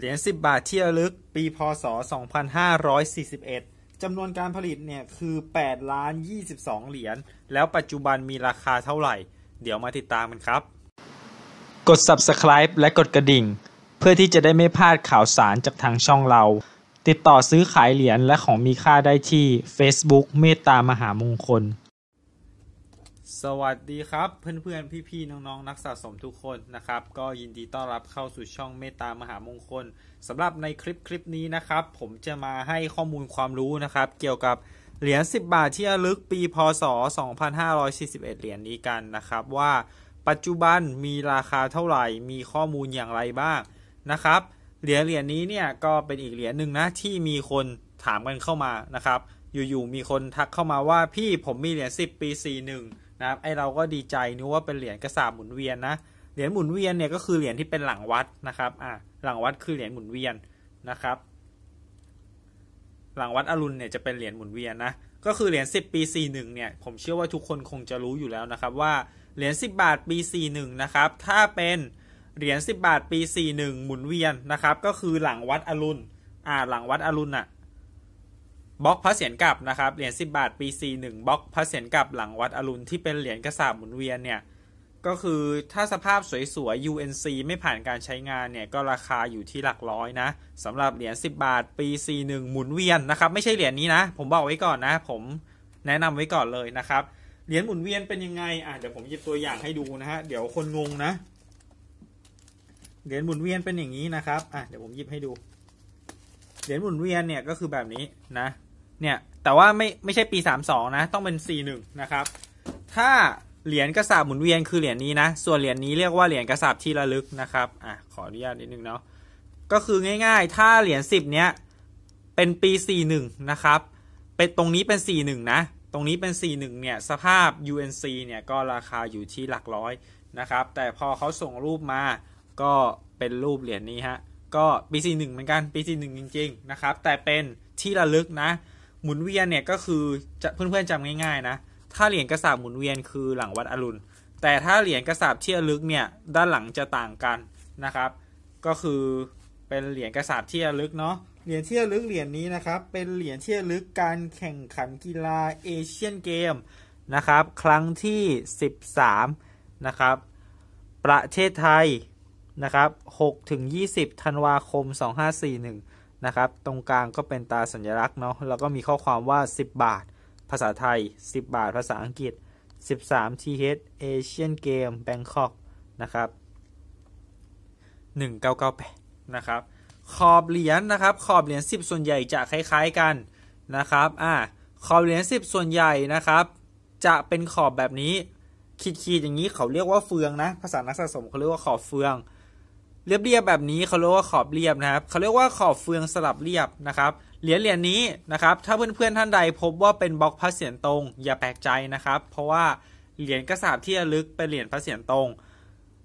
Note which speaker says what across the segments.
Speaker 1: เหรียญ10 บาทที่ระลึก ปี พศ 2541 จำนวนการผลิตเนี่ยคือ 8 ล้าน 22 เหรียญ แล้วปัจจุบันมีราคาเท่าไหร่ เดี๋ยวมาติดตามกันครับ กด subscribe และกดกระดิ่ง เพื่อที่จะได้ไม่พลาดข่าวสารจากทางช่องเรา ติดต่อซื้อขายเหรียญและของมีค่าได้ที่ Facebook เมตตามหามงคลสวัสดีครับเพื่อนๆ พี่ๆ น้องๆ นักสะสมทุกคนนะครับก็ยินดีต้อนรับเข้าสู่ช่องเมตตามหามงคลสำหรับในคลิปคลิปนี้นะครับผมจะมาให้ข้อมูลความรู้นะครับ เกี่ยวกับ เหรียญ10 บาทที่ระลึกปีพศ 2541 เหรียญนี้กันนะครับว่าปัจจุบันมีราคาเท่าไหร่ มีข้อมูลอย่างไรบ้างนะครับเหรียญเหรียญนี้เนี่ยก็เป็นอีกเหรียญหนึ่งนะที่มีคนถามกันเข้ามานะครับอยู่ๆมีคนทักเข้ามาว่าพี่ผมมีเหรียญ10ปี41นะครับไอเราก็ดีใจนึกว่าเป็นเหรียญกระสาบหมุนเวียนนะเหรียญหมุนเวียนเนี่ยก็คือเหรียญที่เป็นหลังวัดนะครับอ่าหลังวัดคือเหรียญหมุนเวียนนะครับหลังวัดอรุณเนี่ยจะเป็นเหรียญหมุนเวียนนะก็คือเหรียญ10 ปี41เนี่ยผมเชื่อว่าทุกคนคงจะรู้อยู่แล้วนะครับว่าเหรียญ10 บาทปี41นะครับถ้าเป็นเหรียญ10บาทปี41หมุนเวียนนะครับก็คือหลังวัดอรุณอ่าหลังวัดอรุณน่ะบล็อกพระเศียรกลับนะครับ เหรียญ10 บาท ปี41บล็อกพระเศียรกลับหลังวัดอรุณที่เป็นเหรียญกระสาบหมุนเวียนเนี่ยก็คือถ้าสภาพสวยๆ UNC ไม่ผ่านการใช้งานเนี่ยก็ราคาอยู่ที่หลักร้อยนะสำหรับเหรียญ10 บาทปี41หมุนเวียนนะครับ ไม่ใช่เหรียญนี้นะ ผมบอกไว้ก่อนนะ ผมแนะนำไว้ก่อนเลยนะครับเหรียญหมุนเวียนเป็นยังไงอ่ะเดี๋ยวผมหยิบตัวอย่างให้ดูนะฮะเดี๋ยวคนงงนะเหรียญหมุนเวียนเป็นอย่างนี้นะครับอ่ะเดี๋ยวผมหยิบให้ดูเหรียญหมุนเวียนเนี่ยก็คือแบบนี้นะเนี่ย แต่ว่าไม่ ไม่ใช่ปี 32นะ ต้องเป็น41นะครับ ถ้าเหรียญกระสาบหมุนเวียนคือเหรียญนี้นะ ส่วนเหรียญนี้เรียกว่าเหรียญกระสาบที่ระลึกนะครับ อ่ะ ขออนุญาตนิดนึงเนาะ ก็คือง่ายๆ ถ้าเหรียญ10เนี้ย เป็นปี 41นะครับ เป็นตรงนี้เป็น 41นะ ตรงนี้เป็น 41เนี่ย สภาพ UNC เนี่ย ก็ราคาอยู่ที่หลักร้อยนะครับ แต่พอเขาส่งรูปมาก็เป็นรูปเหรียญนี้ฮะ ก็ปี 41เหมือนกัน ปี41จริงๆนะครับ แต่เป็นที่ระลึกนะหมุนเวียนเนี่ยก็คือจะเพื่อนๆจำง่ายๆนะ ถ้าเหรียญกระสาบหมุนเวียนคือหลังวัดอรุณ แต่ถ้าเหรียญกระสาบเชี่ยลึกเนี่ยด้านหลังจะต่างกันนะครับ ก็คือเป็นเหรียญกระสาบเชี่ยลึกเนาะ เหรียญเชี่ยลึกเหรียญนี้นะครับเป็นเหรียญเชี่ยลึกการแข่งขันกีฬาเอเชียนเกมนะครับครั้งที่ 13นะครับประเทศไทยนะครับ6ถึง20ธันวาคม 2541นะครับตรงกลางก็เป็นตาสัญลักษณ์เนาะแล้วก็มีข้อความว่า 10 บาท ภาษาไทย 10 บาท ภาษาอังกฤษ 13 TH Asian Game Bangkok นะครับ1998นะครับขอบเหรียญนนะครับขอบเหรียญ10 ส่วนใหญ่จะคล้ายๆกันนะครับอ่าขอบเหรียญ10 ส่วนใหญ่นะครับจะเป็นขอบแบบนี้ขีดๆอย่างนี้เขาเรียกว่าเฟืองนะภาษานักสะสมเขาเรียกว่าขอบเฟืองเรียบเรียบแบบนี้เขาเรียกว่าขอบเรียบนะครับเขาเรียกว่าขอบเฟืองสลับเรียบนะครับ เหรียญเหรียญนี้นะครับ ถ้าเพื่อนๆท่านใดพบว่าเป็นบล็อกพระเศียรตรง อย่าแปลกใจนะครับ เพราะว่าเหรียญกระสาบที่ระลึกเป็นเหรียญพระเศียรตรง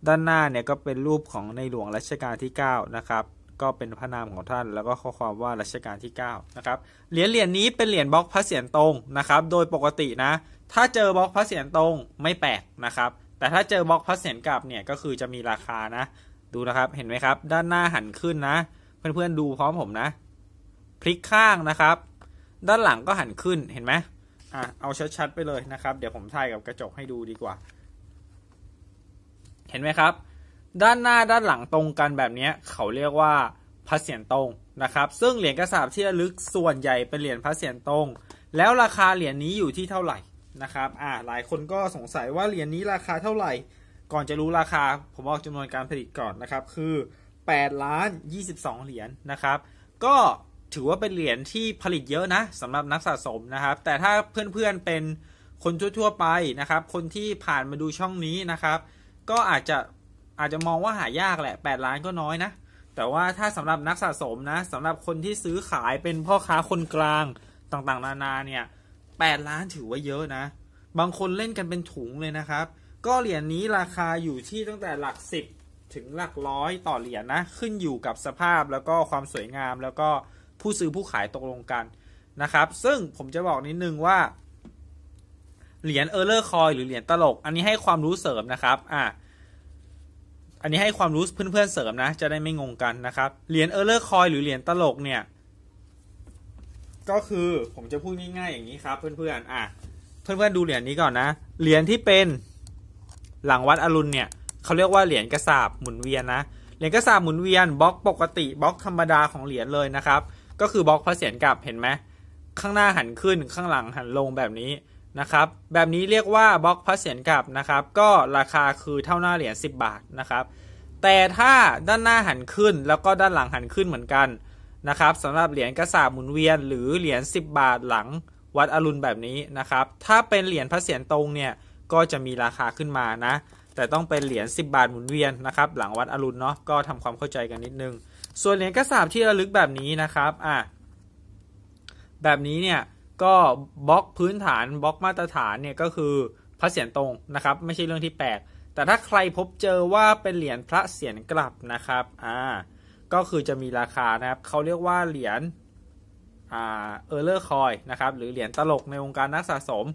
Speaker 1: ด้านหน้าเนี่ยก็เป็นรูปของในหลวงรัชกาลที่9นะครับ ก็เป็นพระนามของท่าน แล้วก็ข้อความว่ารัชกาลที่9นะครับ เหรียญเหรียญนี้เป็นเหรียญบล็อกพระเศียรตรงนะครับ โดยปกตินะ ถ้าเจอบล็อกพระเศียรตรงไม่แปลกนะครับ แต่ถ้าเจอบล็อกพระเศียรกลับเนี่ยก็คือจะมีราคานะดูนะครับ เห็นไหมครับ ด้านหน้าหันขึ้นนะ เพื่อนๆดูพร้อมผมนะ พลิกข้างนะครับ ด้านหลังก็หันขึ้น เห็นไหมอ่ะเอาชัดๆ ไปเลยนะครับ เดี๋ยวผมถ่ายกับกระจกให้ดูดีกว่า เห็นไหมครับ ด้านหน้าด้านหลังตรงกันแบบนี้เขาเรียกว่าพระเศียรตรงนะครับ ซึ่งเหรียญกระสาบที่ระลึกส่วนใหญ่เป็นเหรียญพระเศียรตรง แล้วราคาเหรียญนี้อยู่ที่เท่าไหร่นะครับ อ่า หลายคนก็สงสัยว่าเหรียญนี้ราคาเท่าไหร่ก่อนจะรู้ราคา ผมบอกจำนวนการผลิตก่อนนะครับ คือ 8 ล้าน 22 เหรียญนนะครับ ก็ถือว่าเป็นเหรียญที่ผลิตเยอะนะสำหรับนักสะสมนะครับ แต่ถ้าเพื่อนๆเป็นคนทั่ว ๆ ไปนะครับ คนที่ผ่านมาดูช่องนี้นะครับ ก็อาจจะอาจจะมองว่าหายากแหละ 8 ล้านก็น้อยนะ แต่ว่าถ้าสำหรับนักสะสมนะสำหรับคนที่ซื้อขายเป็นพ่อค้าคนกลางต่างๆนานาเนี่ย 8 ล้านถือว่าเยอะนะ บางคนเล่นกันเป็นถุงเลยนะครับก็เหรียญนนี้ราคาอยู่ที่ตั้งแต่หลักสิบถึงหลักร้อยต่อเหรียญนนะขึ้นอยู่กับสภาพแล้วก็ความสวยงาม แล้วก็ผู้ซื้อผู้ขายตกลงกันนะครับ ซึ่งผมจะบอกนิดนึงว่า เหรียญเออร์เลอร์คอยหรือเหรียญตลก อันนี้ให้ความรู้เสริมนะครับอ่ะอันนี้ให้ความรู้เพื่อนๆเสริมนะ จะได้ไม่งงกันนะครับ เหรียญเออร์เลอร์คอยหรือเหรียญตลกเนี่ยก็คือผมจะพูดง่ายๆอย่างนี้ครับเพื่อนๆอ่ะเพื่อนๆดูเหรียญนี้ก่อนนะเหรียญที่เป็นหลังวัดอรุณเนี่ยเขาเรียกว่าเหรียญกระสาบหมุนเวียนนะเหรียญกระสาบหมุนเวียนบล็อกปกติบล็อกธรรมดาของเหรียญเลยนะครับก็คือบล็อกพระเศียรกลับเห็นไหมข้างหน้าหันขึ้น ข้างหลังหันลงแบบนี้นะครับแบบนี้เรียกว่าบล็อกพระเศียรกลับนะครับ ก็ราคาคือเท่าหน้าเหรียญ10 บาทนะครับ แต่ถ้าด้านหน้าหันขึ้นแล้วก็ด้านหลังหันขึ้นเหมือนกันนะครับสำหรับเหรียญกระสาบหมุนเวียนหรือเหรียญ10 บาทหลังวัดอรุณแบบนี้นะครับถ้าเป็นเหรียญพระเศียรตรงเนี่ยก็จะมีราคาขึ้นมานะ แต่ต้องเป็นเหรียญ10 บาทหมุนเวียนนะครับ หลังวัดอรุณเนาะ ก็ทำความเข้าใจกันนิดนึง ส่วนเหรียญกระสาบที่ระลึกแบบนี้นะครับ อ่ะแบบนี้เนี่ย ก็บล็อกพื้นฐานบล็อกมาตรฐานเนี่ยก็คือพระเสียรตรงนะครับ ไม่ใช่เรื่องที่แปลก แต่ถ้าใครพบเจอว่าเป็นเหรียญพระเสียรกลับนะครับ อ่า ก็คือจะมีราคานะครับ เขาเรียกว่าเหรียญเออร์เลอร์คอยนะครับหรือเหรียญตลกในวงการนักสะสม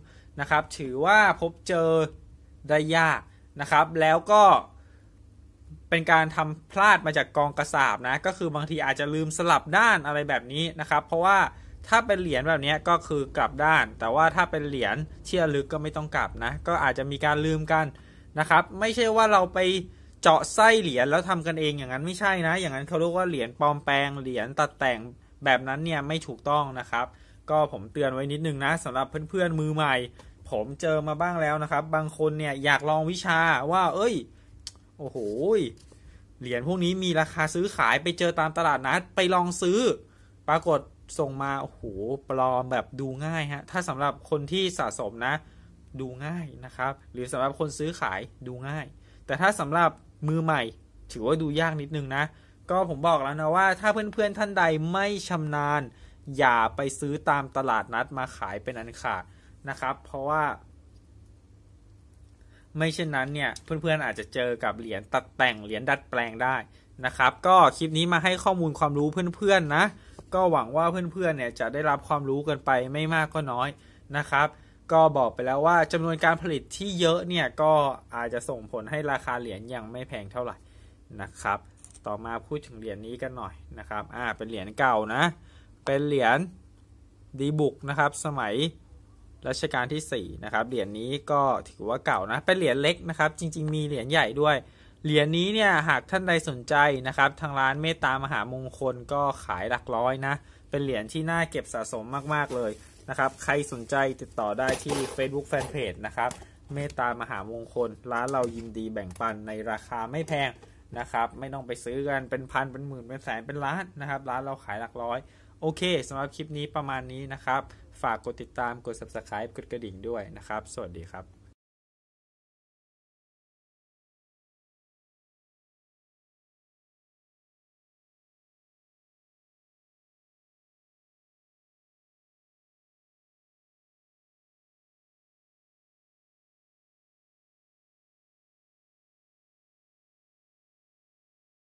Speaker 1: นะครับถือว่าพบเจอได้ยากนะครับ แล้วก็เป็นการทำพลาดมาจากกองกระสาบนะก็คือบางทีอาจจะลืมสลับด้านอะไรแบบนี้นะครับเพราะว่าถ้าเป็นเหรียญแบบนี้ก็คือกลับด้าน แต่ว่าถ้าเป็นเหรียญเชี่ยลึกก็ไม่ต้องกลับนะก็อาจจะมีการลืมกันนะครับไม่ใช่ว่าเราไปเจาะไส้เหรียญแล้วทำกันเองอย่างนั้นไม่ใช่นะอย่างนั้นเขาเรียกว่าเหรียญปลอมแปลงเหรียญตัดแต่งแบบนั้นเนี่ยไม่ถูกต้องนะครับ ก็ผมเตือนไว้นิดนึงนะสำหรับเพื่อนๆมือใหม่ ผมเจอมาบ้างแล้วนะครับ บางคนเนี่ยอยากลองวิชาว่า เอ้ย โอ้โหเหรียญพวกนี้มีราคาซื้อขายไปเจอตามตลาดนัดไปลองซื้อ ปรากฏส่งมาโอ้โหปลอมแบบดูง่ายฮะถ้าสำหรับคนที่สะสมนะ ดูง่ายนะครับ หรือสำหรับคนซื้อขายดูง่าย แต่ถ้าสำหรับมือใหม่ถือว่าดูยากนิดนึงนะก็ผมบอกแล้วนะว่าถ้าเพื่อนๆท่านใดไม่ชำนาญ อย่าไปซื้อตามตลาดนัดมาขายเป็นอันขาดนะครับ เพราะว่า ไม่เช่นนั้นเนี่ยเพื่อนๆอาจจะเจอกับเหรียญตัดแต่งเหรียญดัดแปลงได้นะครับ ก็คลิปนี้มาให้ข้อมูลความรู้เพื่อนๆนะ ก็หวังว่าเพื่อนๆเนี่ยจะได้รับความรู้กันไปไม่มากก็น้อยนะครับ ก็บอกไปแล้วว่าจำนวนการผลิตที่เยอะเนี่ยก็อาจจะส่งผลให้ราคาเหรียญยังไม่แพงเท่าไหร่นะครับต่อมาพูดถึงเหรียญนี้กันหน่อยนะครับ อ่า เป็นเหรียญเก่านะ เป็นเหรียญดีบุกนะครับสมัยรัชกาลที่4นะครับ เหรียญนี้ก็ถือว่าเก่านะ เป็นเหรียญเล็กนะครับ จริง ๆ มีเหรียญใหญ่ด้วย เหรียญนี้เนี่ย หากท่านใดสนใจนะครับ ทางร้านเมตตามหามงคลก็ขายหลักร้อยนะ เป็นเหรียญที่น่าเก็บสะสมมากๆเลยนะครับ ใครสนใจติดต่อได้ที่ Facebook Fanpage นะครับ เมตตามหามงคล ร้านเรายินดีแบ่งปันในราคาไม่แพงนะครับ ไม่ต้องไปซื้อกันเป็นพัน เป็นหมื่น เป็นแสน เป็นล้านนะครับร้านเราขายหลักร้อย โอเคสำหรับคลิปนี้ประมาณนี้นะครับ ฝากกดติดตามกด subscribe กดกระดิ่งด้วยนะครับ สวัสดีครับ